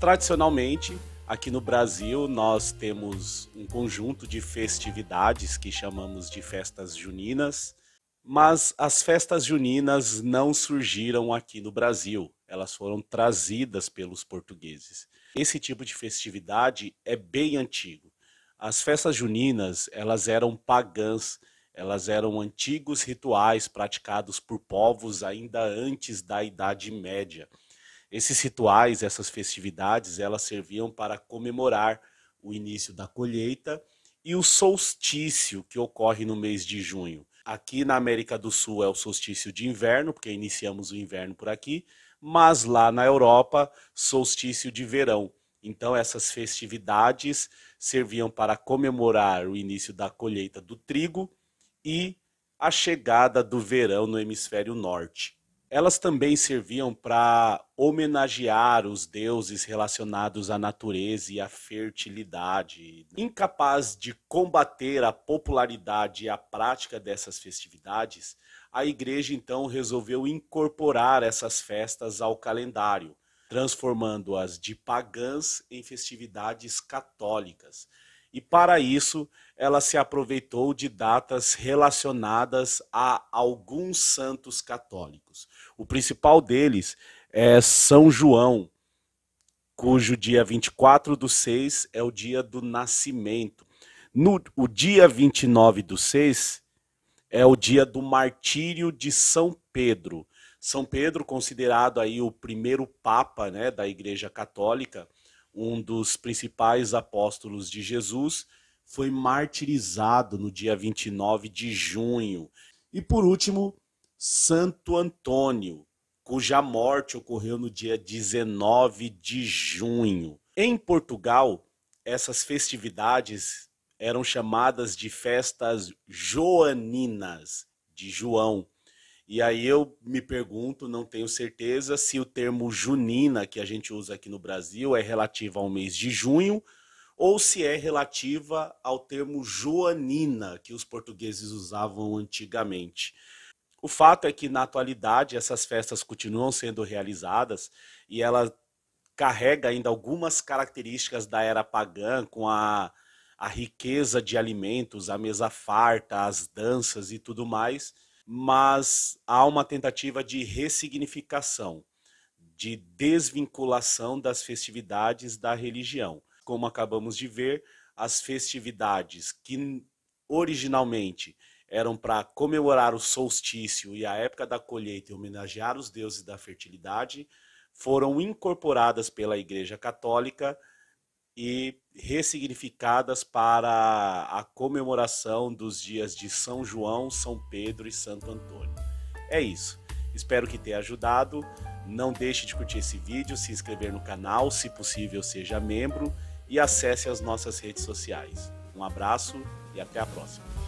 Tradicionalmente, aqui no Brasil, nós temos um conjunto de festividades que chamamos de festas juninas, mas as festas juninas não surgiram aqui no Brasil, elas foram trazidas pelos portugueses. Esse tipo de festividade é bem antigo. As festas juninas, elas eram pagãs, elas eram antigos rituais praticados por povos ainda antes da Idade Média. Esses rituais, essas festividades, elas serviam para comemorar o início da colheita e o solstício que ocorre no mês de junho. Aqui na América do Sul é o solstício de inverno, porque iniciamos o inverno por aqui, mas lá na Europa, solstício de verão. Então, essas festividades serviam para comemorar o início da colheita do trigo e a chegada do verão no hemisfério norte elas também serviam para homenagear os deuses relacionados à natureza e à fertilidade. Né? Incapaz de combater a popularidade e a prática dessas festividades, a igreja então resolveu incorporar essas festas ao calendário, transformando-as de pagãs em festividades católicas e, para isso, ela se aproveitou de datas relacionadas a alguns santos católicos. O principal deles é São João, cujo dia 24 do 6 é o dia do nascimento. No, o dia 29 do 6 é o dia do martírio de São Pedro. São Pedro, considerado aí o primeiro papa né, da Igreja Católica, um dos principais apóstolos de Jesus, foi martirizado no dia 29 de junho. E por último, Santo Antônio, cuja morte ocorreu no dia 19 de junho. Em Portugal, essas festividades eram chamadas de festas joaninas de João. E aí eu me pergunto, não tenho certeza, se o termo junina que a gente usa aqui no Brasil é relativo ao mês de junho ou se é relativa ao termo joanina que os portugueses usavam antigamente. O fato é que na atualidade essas festas continuam sendo realizadas e ela carrega ainda algumas características da era pagã com a a riqueza de alimentos, a mesa farta, as danças e tudo mais mas há uma tentativa de ressignificação, de desvinculação das festividades da religião. Como acabamos de ver, as festividades que originalmente eram para comemorar o solstício e a época da colheita e homenagear os deuses da fertilidade, foram incorporadas pela Igreja Católica e ressignificadas para a comemoração dos dias de São João, São Pedro e Santo Antônio. É isso. Espero que tenha ajudado. Não deixe de curtir esse vídeo, se inscrever no canal, se possível seja membro e acesse as nossas redes sociais. Um abraço e até a próxima.